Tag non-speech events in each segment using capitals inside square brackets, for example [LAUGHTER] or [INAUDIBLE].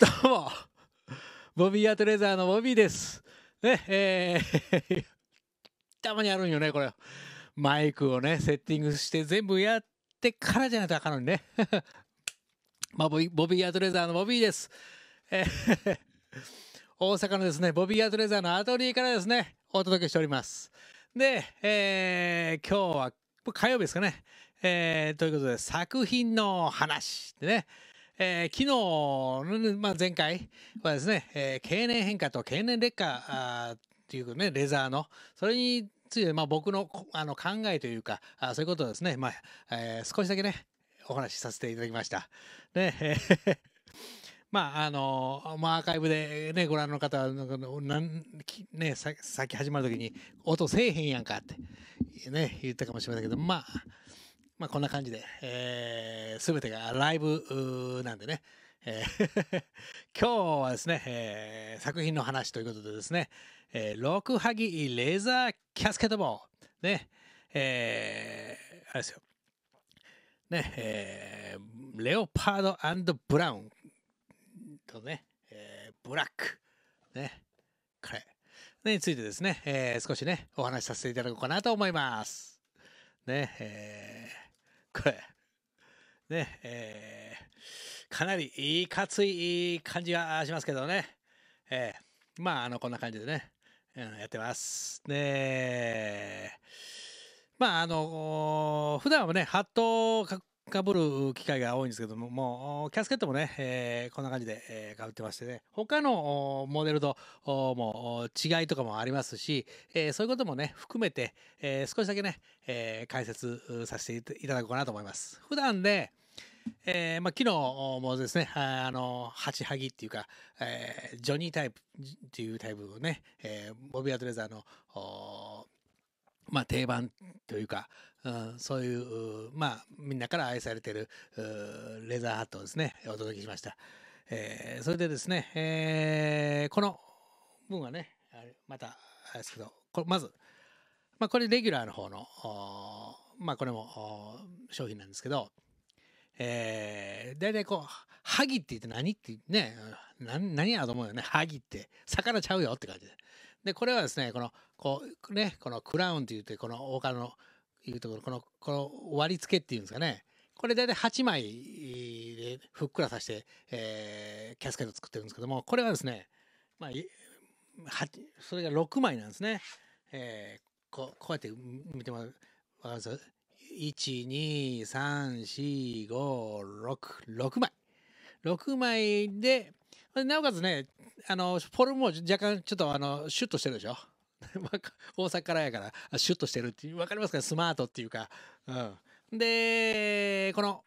どうも、ボビーアートレザーのボビーです。ね、えー [LAUGHS] たまにあるんよね、これ。マイクをね、セッティングして全部やってからじゃないとあかんのにね。[LAUGHS] まあ、ボビーアートレザーのボビーです。えー [LAUGHS] 大阪のですね、ボビーアートレザーのアトリエからですね、お届けしております。で、えー、今日は火曜日ですかね。えー、ということで、作品の話でね、えー、昨日、まあ、前回はですね、えー、経年変化と経年劣化あっていうね、レザーの、それについて、まあ、僕のあの考えというか、あそういうことをですね、まあえー、少しだけね、お話しさせていただきました。で、えー [LAUGHS] まああのー、アーカイブで、ね、ご覧の方なんね、さっき始まる時に音せえへんやんかって、ね、言ったかもしれませんけど、まあ、まあ、こんな感じで、えー、べてがライブなんでね、えー [LAUGHS] 今日はですね、えー、作品の話ということでですね、えー、ロクハギレーザーキャスケットボーね、えー、あれですよ。ね、えー、レオパードブラウンとね、えー、ブラック。ね、これ。についてですね、えー、少しね、お話しさせていただこうかなと思います。ね、えこれ。ね、えー、かなりいかつい感じがしますけどね。えー、まあ、あの、こんな感じでね、うん、やってます。ねまあ、あの、普段はね、ハットをかかぶる機会が多いんですけども、もうキャスケットもね、えー、こんな感じで、えー、ってましてね、他のモデルとも違いとかもありますし、えー、そういうこともね、含めて、えー、少しだけね、えー、解説させていただこうかなと思います。普段で、えーまあ、昨日もですね、あの、ハチハギっていうか、えー、ジョニータイプっていうタイプのね、えー、ボビアトレザーのまあ、定番というか、うん、そういう、まあ、みんなから愛されてるレザーハットをですねお届けしました、えー、それでですね、えー、この分はねまたあれですけどこまず、まあ、これレギュラーの方のまあこれも商品なんですけど、えー、大体こう「萩って言って何ってね何何やと思うよね萩って魚ちゃうよって感じで。でこれはですねこのこうねこのクラウンって言ってこの金のいうところこのこの割り付けっていうんですかねこれ大体8枚でふっくらさせて、えー、キャスケット作ってるんですけどもこれはですね、まあ、それが6枚なんですね。えー、ここうやって見てもらう分かります1234566枚6枚でなおかつね、あの、フォルムも若干ちょっとあの、シュッとしてるでしょ [LAUGHS] 大阪からやから、シュッとしてるって分かりますかスマートっていうか。うん。で、この、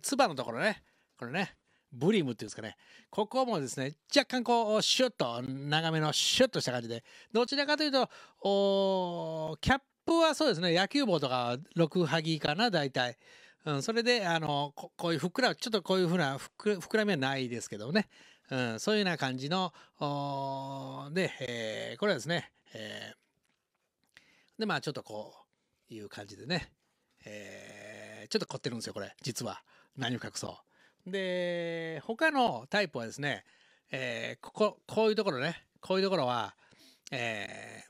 つばのところね、これね、ブリムっていうんですかね、ここもですね、若干こう、シュッと、長めのシュッとした感じで、どちらかというと、おキャップはそうですね、野球帽とか、六はぎかな、大体。うん、それで、あのこ、こういうふっくら、ちょっとこういうふうなふく、ふらみはないですけどね、うん、そういうような感じの、で、えー、これはですね、えー、で、まあちょっとこういう感じでね、えー、ちょっと凝ってるんですよ、これ、実は。何を隠そう。で、他のタイプはですね、えー、ここ、こういうところね、こういうところは、え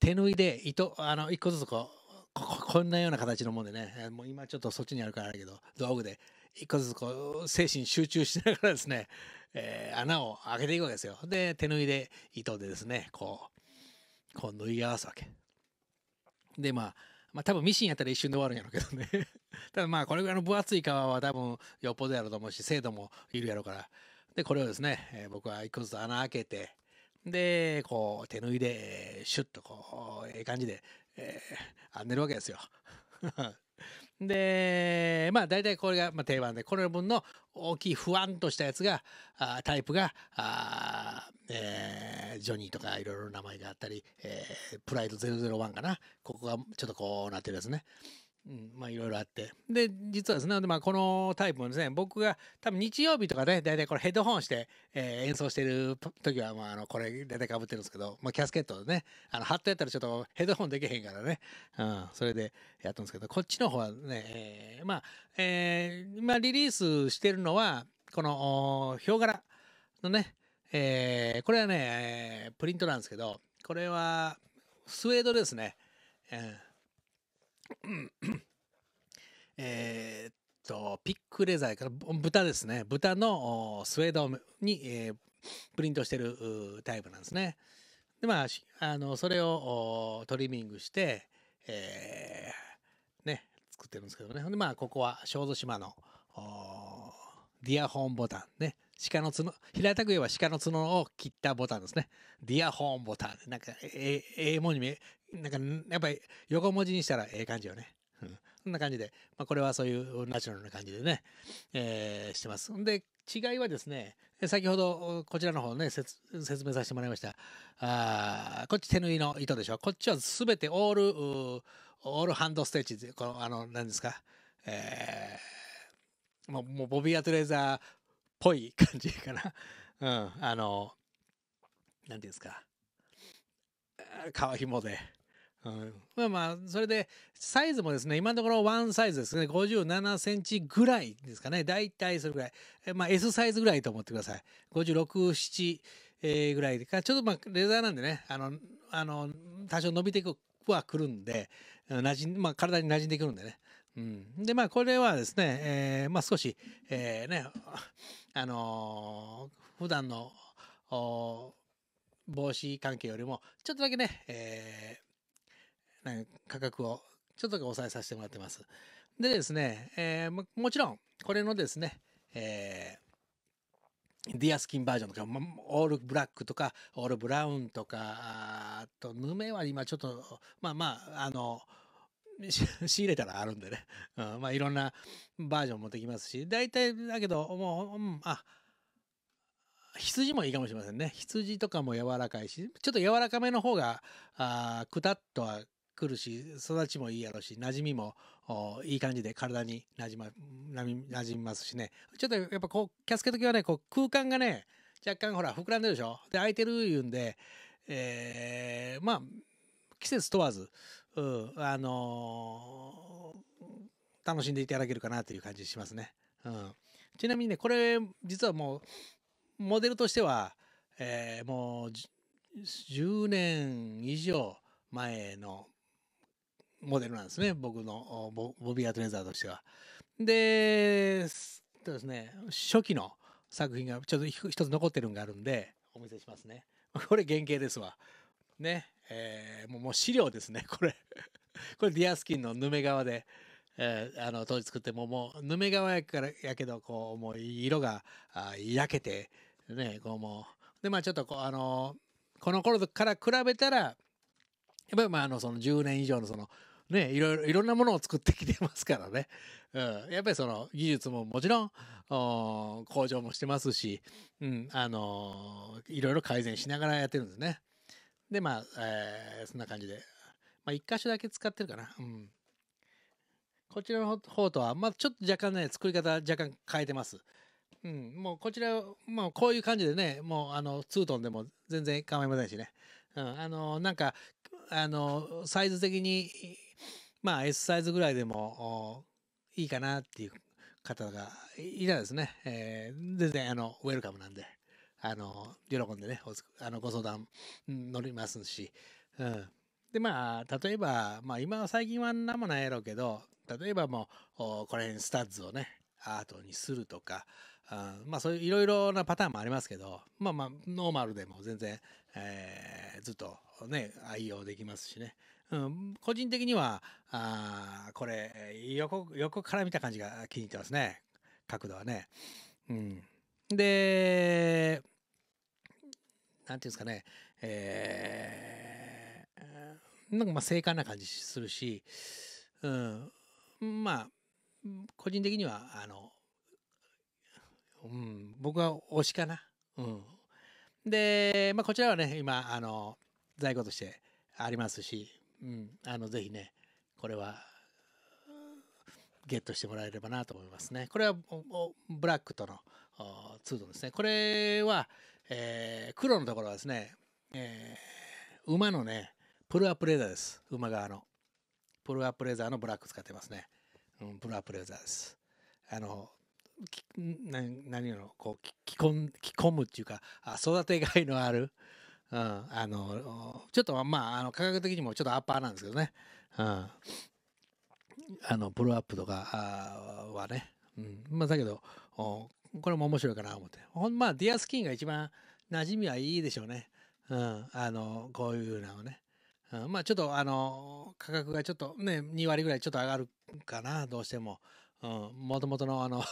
手縫いで糸、あの、一個ずつこう、ここんなような形のもんでね、もう今ちょっとそっちにあるからあれけど、道具で一個ずつこう精神集中しながらですね、[LAUGHS] えー、穴を開けていくわけですよ。で手縫いで糸でですねこうこう縫い合わすわけ。でまあまあ多分ミシンやったら一瞬で終わるんやろうけどね [LAUGHS] ただまあこれぐらいの分厚い皮は多分よっぽどやろうと思うし精度もいるやろうからでこれをですね、えー、僕は一個ずつ穴開けてでこう手縫いでシュッとこうええ感じで、えー、編んでるわけですよ。[LAUGHS] [LAUGHS] で、まあ大体これが、まあ、定番で、これの分の大きい不安としたやつが、あタイプが、あえー、ジョニーとかいろいろ名前があったり、えー、プライド001かな。ここがちょっとこうなってるやつね。うん、まあいろいろあって。で、実はですね、まあ、このタイプもですね、僕が多分日曜日とかね、大体これヘッドホンして、えー、演奏してる時は、まああの、これ大体ぶってるんですけど、まあキャスケットでね、あの、ハっトやったらちょっとヘッドホンできへんからね、うん、それでやったんですけど、こっちの方はね、えー、まあ、えー、まあリリースしてるのは、この、ヒョウ柄のね、えー、これはね、えー、プリントなんですけど、これはスウェードですね。うん [COUGHS] えー、っと、ピックレザーから豚ですね。豚のスウェードに、えー、プリントしてるタイプなんですね。で、まあ、あの、それをトリミングして、えー、ね、作ってるんですけどね。で、まあ、ここは小豆島のディアホーンボタンね。鹿の角、平たく言えば鹿の角を切ったボタンですね。ディアホーンボタン。なんか、えええに見え、なんか、やっぱり横文字にしたらええ感じよね。うん、そんな感じで、まあ、これはそういうナチュラルな感じでね、えー、してます。で、違いはですね、先ほどこちらの方ね、説明させてもらいました。あこっち手縫いの糸でしょ。こっちは全てオール、オールハンドステッチで、この、あの、何ですか、えーもうボビーアトレーザぽい感じかな。[LAUGHS] うん、あの、なんていうんですか。皮紐で。うん、まあまあ、それで、サイズもですね、今のところワンサイズですね、57センチぐらいですかね、大体それぐらい。まあ、S サイズぐらいと思ってください。56、7、えぐらいか、ちょっとまあ、レザーなんでね、あの、あの、多少伸びてくはくるんで、馴染まあ、体に馴染んでくるんでね。うん、でまあこれはですね、えーまあ、少し、えーねあのー、普段のお帽子関係よりもちょっとだけね、えー、なん価格をちょっと抑えさせてもらってます。でですね、えー、もちろんこれのですね、えーディアスキンバージョンとか、オールブラックとか、オールブラウンとか、あと、ヌメは今ちょっと、まあまあ、あの、[LAUGHS] 仕入れたらあるんでね、うん、まあいろんなバージョン持ってきますし大体だけどもう、うん、あ羊もいいかもしれませんね羊とかも柔らかいしちょっと柔らかめの方があくたっとはくるし育ちもいいやろうし馴染みもいい感じで体になじ、ま,、ま、馴染みますしねちょっとやっぱこうキャスケ時はねこう空間がね若干ほら膨らんでるでしょで空いてるいうんで、えー、まあ季節問わずうん、あのー、楽しんでいただけるかなという感じしますね。うん、ちなみにねこれ実はもうモデルとしては、えー、もう10年以上前のモデルなんですね僕のボビー・アトレザーとしては。でうですね初期の作品がちょっと一つ残ってるんがあるんでお見せしますね。これ原型ですわ。ねえー、もう資料ですね、これ [LAUGHS] これディアスキンのヌメ革で、えー、あの当時作ってももうヌメ革やからやけどこうもう色が焼けてねこうもうでまあちょっとこうあのー、この頃から比べたらやっぱりまああのその10年以上のそのねいろいろいろんなものを作ってきてますからね、うん、やっぱりその技術ももちろん向上もしてますし、うん、あのー、いろいろ改善しながらやってるんですね。で、まあ、えー、そんな感じで。まあ、一箇所だけ使ってるかな。うん。こちらの方とは、まあ、ちょっと若干ね、作り方若干変えてます。うん。もう、こちら、まあ、こういう感じでね、もう、あの、ツートンでも全然構いませんしね。うん。あの、なんか、あの、サイズ的に、まあ、S サイズぐらいでも、いいかなっていう方がいらですね、えー、全然、あの、ウェルカムなんで。あの、喜んでね、あのご相談乗りますし、うん。で、まあ、例えば、まあ、今は最近は何もないやろうけど、例えばもう、これにスタッズをね、アートにするとか、あまあ、そういういろいろなパターンもありますけど、まあまあ、ノーマルでも全然、えー、ずっとね、愛用できますしね。うん、個人的には、あこれ横、横から見た感じが気に入ってますね。角度はね。うん。で、なんていうんですかね、えー、なんかまあ精悍な感じするし、うん、まあ、個人的には、あの、うん、僕は推しかな。うん。で、まあ、こちらはね、今、あの、在庫としてありますし、うん、あの、ぜひね、これは、ゲットしてもらえればなと思いますね。これは、ブラックとのツートンですね。これは、えー、黒のところはですね、えー、馬のねプルアップレーザーです馬側のプルアップレーザーのブラック使ってますね、うん、プルアップレーザーですあの何のこう着込むっていうかあ育てがいのある、うん、あのちょっとまああの価格的にもちょっとアッパーなんですけどね、うん、あのプルアップとかはね、うん、まあだけどこれも面白いかなと思って。ほんまあ、ディアスキンが一番馴染みはいいでしょうね。うん。あの、こういうのをね。うん、まあちょっとあの、価格がちょっとね、2割ぐらいちょっと上がるかな、どうしても。うん。もともとのあの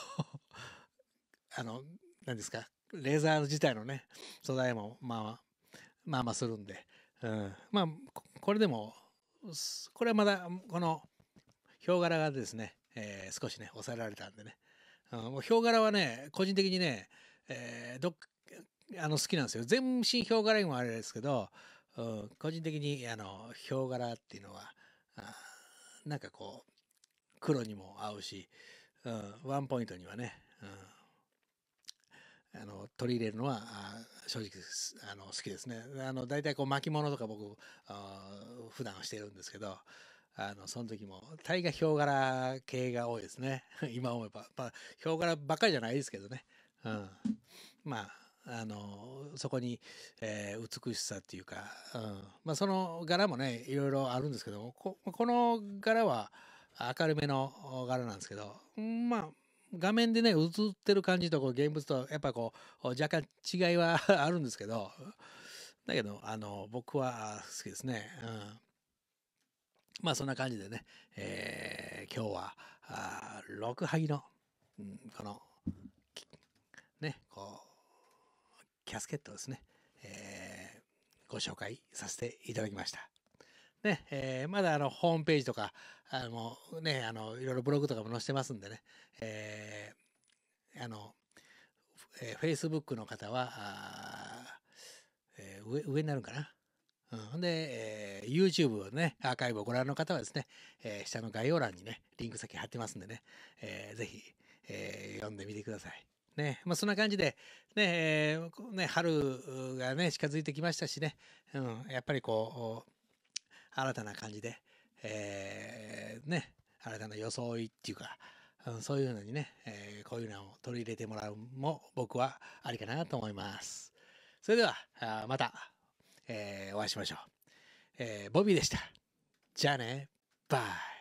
[LAUGHS] あの、何ですか、レーザー自体のね、素材もまあまあ、まあするんで。うん。まあ、これでも、これはまだ、この、ヒョウ柄がですね、えー、少しね、抑えられたんでね。もうヒョウ柄はね個人的にね、えー、どあの好きなんですよ全身ヒョウ柄にもあれですけど、うん、個人的にあのヒョウ柄っていうのはあなんかこう黒にも合うし、うん、ワンポイントにはね、うん、あの取り入れるのは正直あの好きですねあの大体こう巻物とか僕あ普段してるんですけどあの、その時も、大河ヒョウ柄系が多いですね。[LAUGHS] 今思えば。まあ、ヒョウ柄ばっかりじゃないですけどね。うん。まあ、あの、そこに、えー、美しさっていうか、うん。まあ、その柄もね、いろいろあるんですけども、ここの柄は明るめの柄なんですけど、まあ、画面でね、映ってる感じとこう現物とやっぱこう、若干違いは [LAUGHS] あるんですけど、だけど、あの、僕は好きですね。うん。まあそんな感じでね、えー、今日はあ6杯の、うん、このねこうキャスケットですね、えー、ご紹介させていただきました。ねえー、まだあのホームページとかあの、ね、あのいろいろブログとかも載せてますんでね、えー、あのえー、Facebook の方はあ、えー、上上になるかなうん、で、えー、YouTube ね、アーカイブをご覧の方はですね、えー、下の概要欄にね、リンク先貼ってますんでね、えー、ぜひ、えー、読んでみてください。ね、まあ、そんな感じで、ね、えー、ね、春がね、近づいてきましたしね、うん、やっぱりこう、新たな感じで、えー、ね、新たな装いっていうか、うん、そういうのにね、えー、こういうのを取り入れてもらうも僕はありかなと思います。それでは、また。えー、お会いしましょう。えー、ボビーでした。じゃあね、バイ。